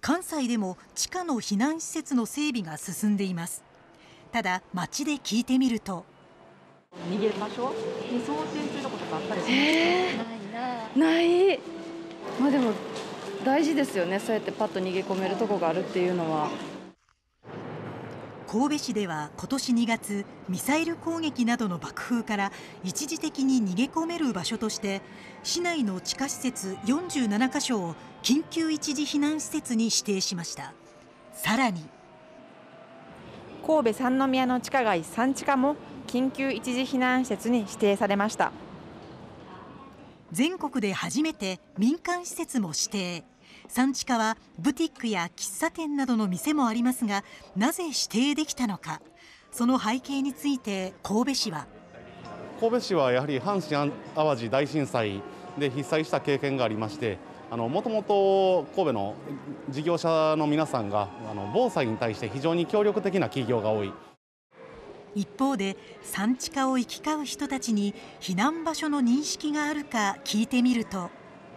関西でも地下の避難施設の整備が進んでいますただ街で聞いてみると逃げる場所に想定することがあったりします、えー、ないまあでも大事ですよねそうやってパッと逃げ込めるとこがあるっていうのは神戸市では今年2月ミサイル攻撃などの爆風から一時的に逃げ込める場所として市内の地下施設47カ所を緊急一時避難施設に指定しましたさらに神戸三宮の地下街三地下も緊急一時避難施設に指定されました全国で初めて民間施設も指定産地化はブティックや喫茶店などの店もありますがなぜ指定できたのかその背景について神戸市は神戸市はやはり阪神・淡路大震災で被災した経験がありましてもともと神戸の事業者の皆さんがあの防災に対して非常に協力的な企業が多い一方で産地化を行き交う人たちに避難場所の認識があるか聞いてみると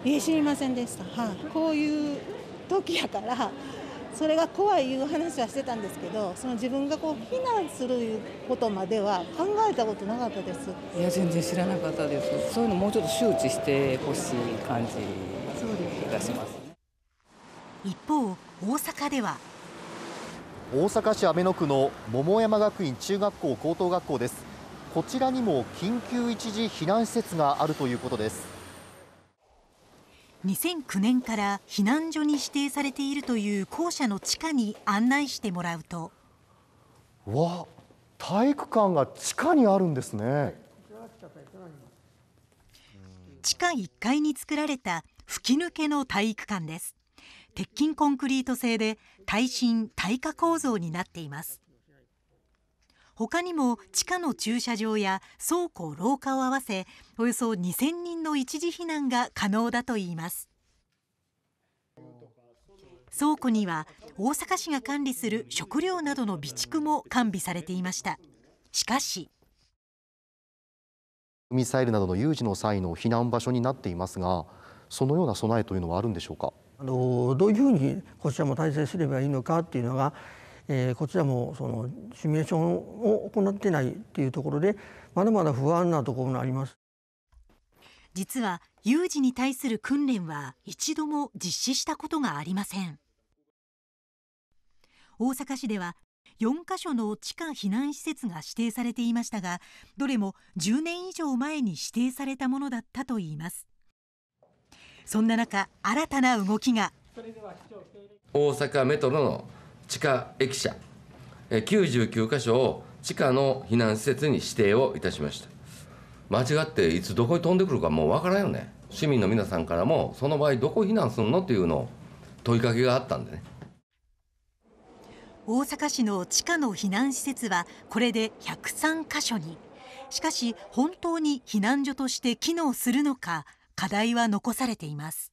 いえ知りませんでした、はい、こういう時やからそれが怖いいう話はしてたんですけどその自分がこう避難することまでは考えたことなかったですいや全然知らなかったですそういうのもうちょっと周知してほしい感じがします、ね、一方大阪では大阪市阿倍野区の桃山学院中学校高等学校ですこちらにも緊急一時避難施設があるということです2009年から避難所に指定されているという校舎の地下に案内してもらうとわ体育館が地下にあるんですね地下1階に作られた吹き抜けの体育館です鉄筋コンクリート製で耐震耐火構造になっています他にも地下の駐車場や倉庫廊下を合わせおよそ2000人の一時避難が可能だといいます倉庫には大阪市が管理する食料などの備蓄も完備されていましたしかしミサイルなどの有事の際の避難場所になっていますがそのような備えというのはあるんでしょうかあのどういうふうにこちらも体制すればいいのかっていうのがえー、こちらもそのシミュレーションを行ってないというところでまだまだ不安なところがあります実は有事に対する訓練は一度も実施したことがありません大阪市では4カ所の地下避難施設が指定されていましたがどれも10年以上前に指定されたものだったといいますそんな中新たな動きが大阪メトロの地下駅舎99箇所を地下の避難施設に指定をいたしました間違っていつどこに飛んでくるかもうわからんよね市民の皆さんからもその場合どこ避難するのというのを問いかけがあったんでね大阪市の地下の避難施設はこれで103箇所にしかし本当に避難所として機能するのか課題は残されています